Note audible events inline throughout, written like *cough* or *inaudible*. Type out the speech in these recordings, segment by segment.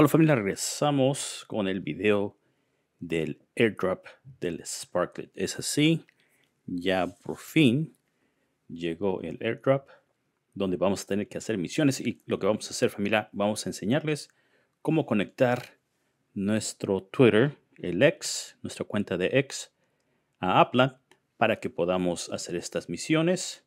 Hola familia, regresamos con el video del airdrop del Sparklet. Es así, ya por fin llegó el airdrop donde vamos a tener que hacer misiones y lo que vamos a hacer familia, vamos a enseñarles cómo conectar nuestro Twitter, el X, nuestra cuenta de X a Apple, para que podamos hacer estas misiones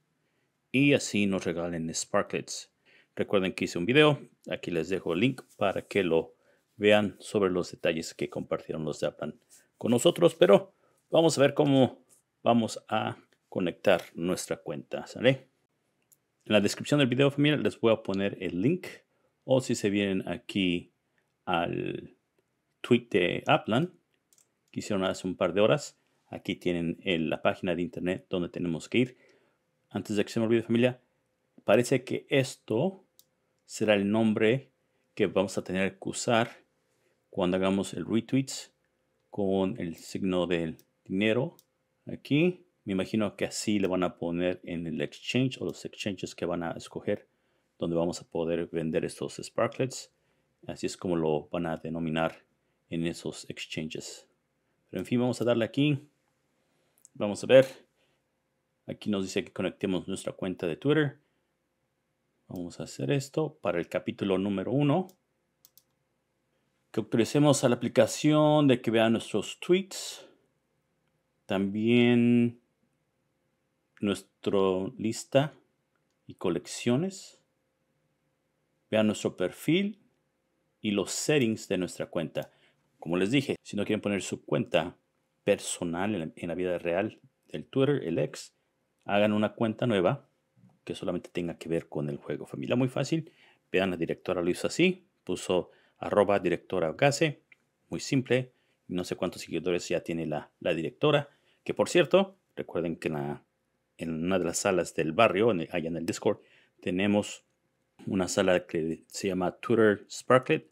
y así nos regalen Sparklets. Recuerden que hice un video, aquí les dejo el link para que lo vean sobre los detalles que compartieron los de Aplan con nosotros, pero vamos a ver cómo vamos a conectar nuestra cuenta, ¿sale? En la descripción del video, familia, les voy a poner el link o si se vienen aquí al tweet de Aplan que hicieron hace un par de horas, aquí tienen en la página de internet donde tenemos que ir. Antes de que se me olvide, familia, parece que esto será el nombre que vamos a tener que usar cuando hagamos el retweets con el signo del dinero aquí. Me imagino que así le van a poner en el exchange o los exchanges que van a escoger donde vamos a poder vender estos sparklets. Así es como lo van a denominar en esos exchanges. Pero en fin, vamos a darle aquí. Vamos a ver. Aquí nos dice que conectemos nuestra cuenta de Twitter. Vamos a hacer esto para el capítulo número uno. Que autoricemos a la aplicación de que vean nuestros tweets. También nuestra lista y colecciones. Vean nuestro perfil y los settings de nuestra cuenta. Como les dije, si no quieren poner su cuenta personal en la, en la vida real del Twitter, el ex, hagan una cuenta nueva que solamente tenga que ver con el juego. Familia, muy fácil. Vean, la directora lo hizo así. Puso arroba directora Gase. Muy simple. No sé cuántos seguidores ya tiene la, directora. Que por cierto, recuerden que en, la, en, una de las salas del barrio, allá en el Discord, tenemos una sala que se llama Twitter Sparklet,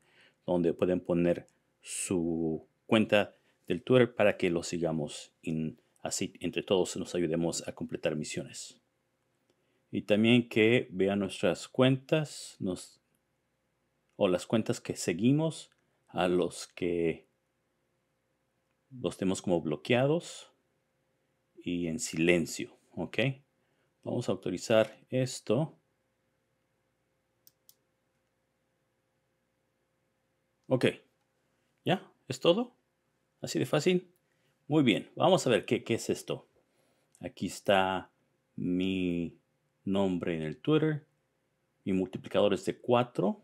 donde pueden poner su cuenta del Twitter para que lo sigamos y así entre todos nos ayudemos a completar misiones y también que vea nuestras cuentas nos, o las cuentas que seguimos a los que los tenemos como bloqueados y en silencio. ¿Ok? Vamos a autorizar esto. Ok. ¿Ya? ¿Es todo? ¿Así de fácil? Muy bien. Vamos a ver qué, qué es esto. Aquí está mi nombre en el Twitter. Mi multiplicador es de 4.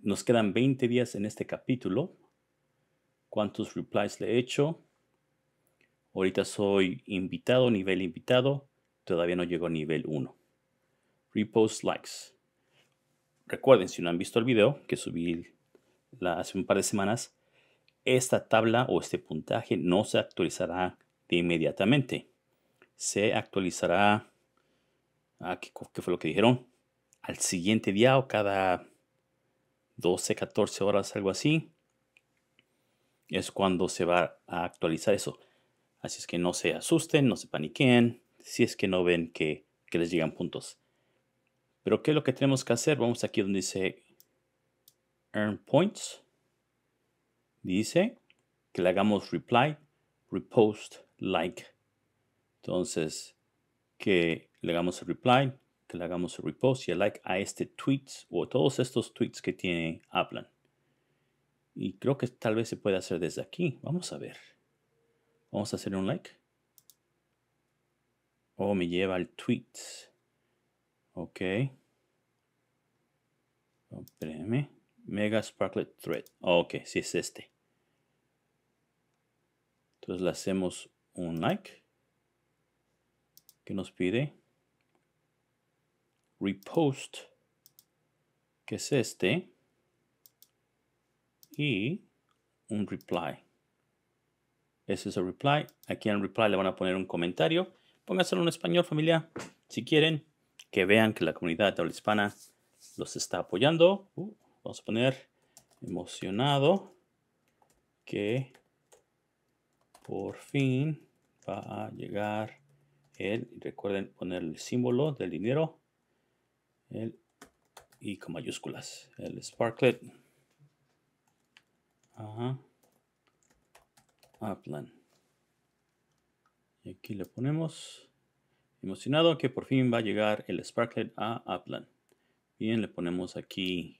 Nos quedan 20 días en este capítulo. ¿Cuántos replies le he hecho? Ahorita soy invitado, nivel invitado. Todavía no llego a nivel 1. Repost likes. Recuerden, si no han visto el video que subí hace un par de semanas, esta tabla o este puntaje no se actualizará de inmediatamente se actualizará, ¿qué, fue lo que dijeron? Al siguiente día o cada 12, 14 horas, algo así. Es cuando se va a actualizar eso. Así es que no se asusten, no se paniquen, si es que no ven que, que les llegan puntos. Pero ¿qué es lo que tenemos que hacer? Vamos aquí donde dice Earn Points. Dice que le hagamos reply, repost, like entonces, que le hagamos el reply, que le hagamos el repost y el like a este tweet o a todos estos tweets que tiene Aplan. Y creo que tal vez se puede hacer desde aquí. Vamos a ver. Vamos a hacer un like. Oh, me lleva el tweet. Ok. Oh, Mega Sparklet Thread. Oh, ok, sí es este. Entonces le hacemos un like que nos pide repost, que es este, y un reply. Ese es el reply. Aquí en reply le van a poner un comentario. Pónganselo en español, familia, si quieren que vean que la comunidad de habla hispana los está apoyando. Uh, vamos a poner emocionado que por fin va a llegar el, recuerden poner el símbolo del dinero y con mayúsculas, el Sparklet aplan ah, Y aquí le ponemos emocionado que por fin va a llegar el Sparklet a Aplan Bien, le ponemos aquí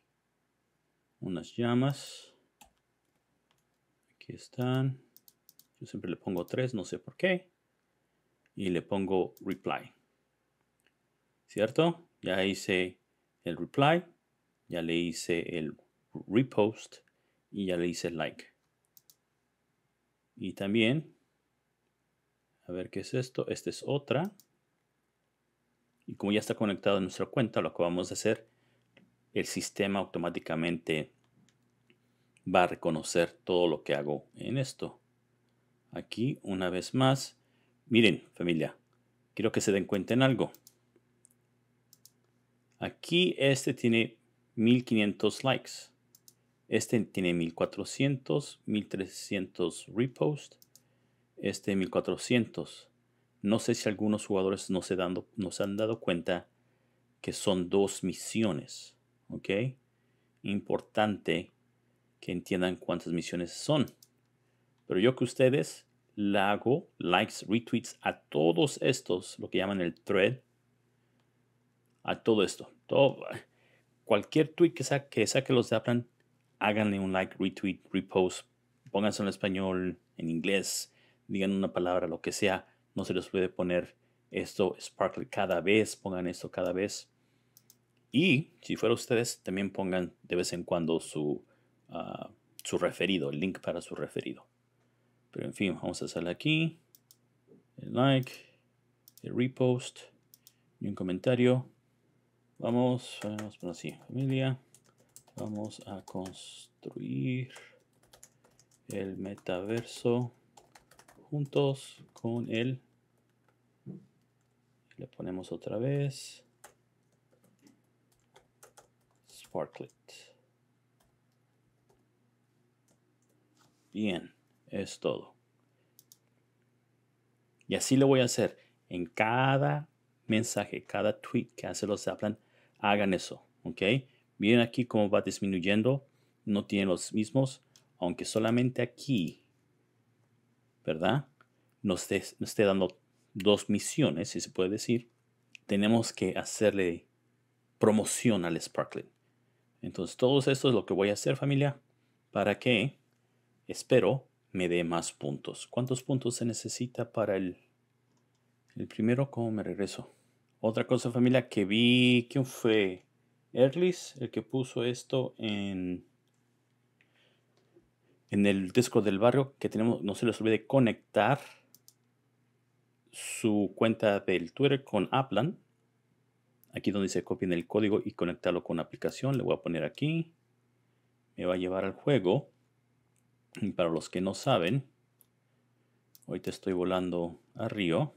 unas llamas. Aquí están. Yo siempre le pongo tres, no sé por qué y le pongo reply. ¿Cierto? Ya hice el reply, ya le hice el repost y ya le hice like. Y también, a ver qué es esto, esta es otra. Y como ya está conectado a nuestra cuenta, lo que vamos a hacer, el sistema automáticamente va a reconocer todo lo que hago en esto. Aquí, una vez más, Miren, familia, quiero que se den cuenta en algo. Aquí este tiene 1500 likes. Este tiene 1400, 1300 repost. Este 1400. No sé si algunos jugadores no se, han dado cuenta que son dos misiones. ¿Ok? Importante que entiendan cuántas misiones son. Pero yo que ustedes hago likes, retweets a todos estos, lo que llaman el thread, a todo esto. Todo, cualquier tweet que, que saque los de Aplan, háganle un like, retweet, repost, pónganse en español, en inglés, digan una palabra, lo que sea, no se les puede poner esto Sparkle cada vez, pongan esto cada vez. Y si fuera ustedes, también pongan de vez en cuando su, ah, su referido, el link para su referido. Pero en fin, vamos a hacerle aquí. El like, el repost y un comentario. Vamos, vamos por así, familia. Vamos a construir el metaverso juntos con él. Le ponemos otra vez. Sparklet. Bien. Es todo. Y así lo voy a hacer. En cada mensaje, cada tweet que hace los Zaplan, hagan eso. ¿Ok? Miren aquí cómo va disminuyendo. No tienen los mismos, aunque solamente aquí, ¿verdad? Nos esté, dando dos misiones, si se puede decir. Tenemos que hacerle promoción al Sparkling. Entonces, todo esto es lo que voy a hacer, familia, para que, espero, me dé más puntos. ¿Cuántos puntos se necesita para el, el primero? ¿Cómo me regreso? Otra cosa familia que vi, ¿quién fue? Erlis, el que puso esto en, en el disco del barrio, que tenemos, no se les olvide conectar su cuenta del Twitter con Applan. Aquí donde dice copien el código y conectarlo con la aplicación, le voy a poner aquí. Me va a llevar al juego. *clears throat* para los que no saben, hoy te estoy volando a Río,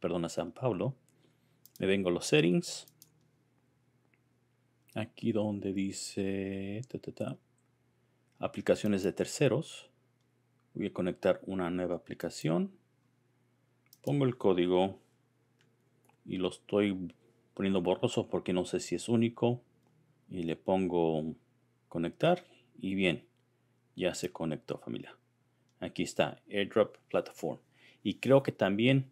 perdón, a San Pablo. Me vengo a los settings. Aquí donde dice aplicaciones de terceros. Voy a conectar una nueva aplicación. Pongo el código y lo estoy poniendo borroso porque no sé si es único. Y le pongo conectar y bien ya se conectó familia. Aquí está, airdrop platform. Y creo que también,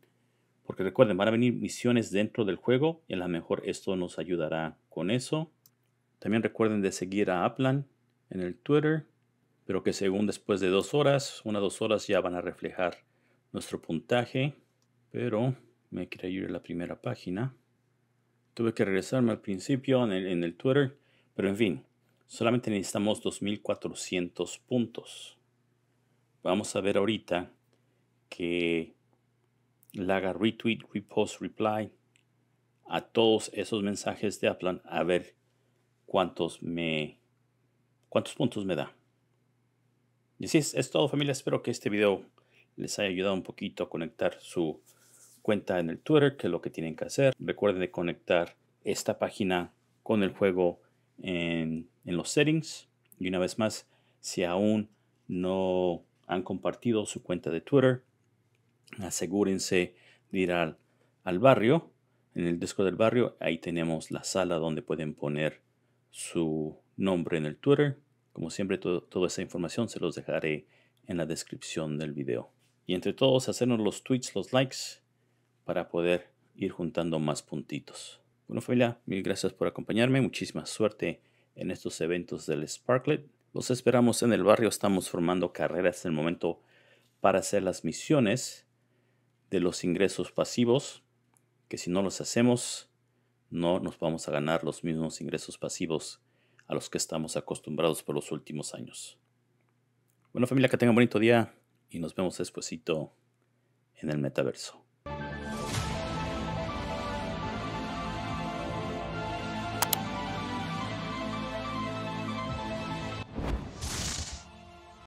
porque recuerden, van a venir misiones dentro del juego y a lo mejor esto nos ayudará con eso. También recuerden de seguir a Aplan en el Twitter, pero que según después de dos horas, una o dos horas ya van a reflejar nuestro puntaje. Pero me quería ir a la primera página. Tuve que regresarme al principio en el, en el Twitter, pero en fin, solamente necesitamos 2400 puntos. Vamos a ver ahorita que la haga retweet, repost, reply a todos esos mensajes de Aplan a ver cuántos me cuántos puntos me da. Y así es, es todo familia, espero que este video les haya ayudado un poquito a conectar su cuenta en el Twitter, que es lo que tienen que hacer. Recuerden de conectar esta página con el juego en, los settings. Y una vez más, si aún no han compartido su cuenta de Twitter, asegúrense de ir al, barrio. En el disco del barrio, ahí tenemos la sala donde pueden poner su nombre en el Twitter. Como siempre, toda esa información se los dejaré en la descripción del video. Y entre todos, hacernos los tweets, los likes, para poder ir juntando más puntitos. Bueno familia, mil gracias por acompañarme, muchísima suerte en estos eventos del Sparklet. Los esperamos en el barrio, estamos formando carreras en el momento para hacer las misiones de los ingresos pasivos, que si no los hacemos, no nos vamos a ganar los mismos ingresos pasivos a los que estamos acostumbrados por los últimos años. Bueno familia, que tengan bonito día y nos vemos despuesito en el metaverso.